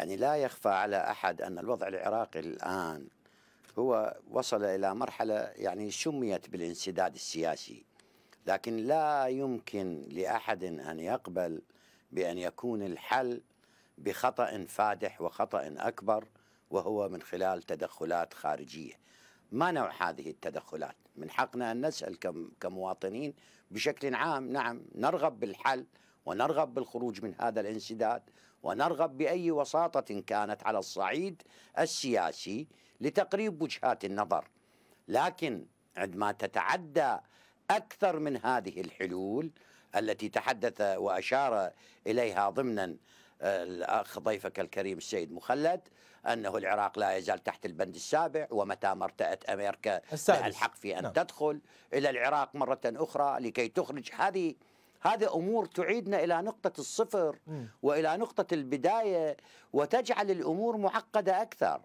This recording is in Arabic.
يعني لا يخفى على احد ان الوضع العراقي الان هو وصل الى مرحله يعني سميت بالانسداد السياسي لكن لا يمكن لاحد ان يقبل بان يكون الحل بخطا فادح وخطا اكبر وهو من خلال تدخلات خارجيه. ما نوع هذه التدخلات؟ من حقنا ان نسال كمواطنين بشكل عام نعم نرغب بالحل ونرغب بالخروج من هذا الانسداد ونرغب باي وساطه كانت على الصعيد السياسي لتقريب وجهات النظر لكن عندما تتعدى اكثر من هذه الحلول التي تحدث واشار اليها ضمنا آه، الاخ ضيفك الكريم السيد مخلد انه العراق لا يزال تحت البند السابع ومتى ما ارتأت امريكا لها الحق في ان نعم. تدخل الى العراق مره اخرى لكي تخرج هذه هذه أمور تعيدنا إلى نقطة الصفر وإلى نقطة البداية وتجعل الأمور معقدة أكثر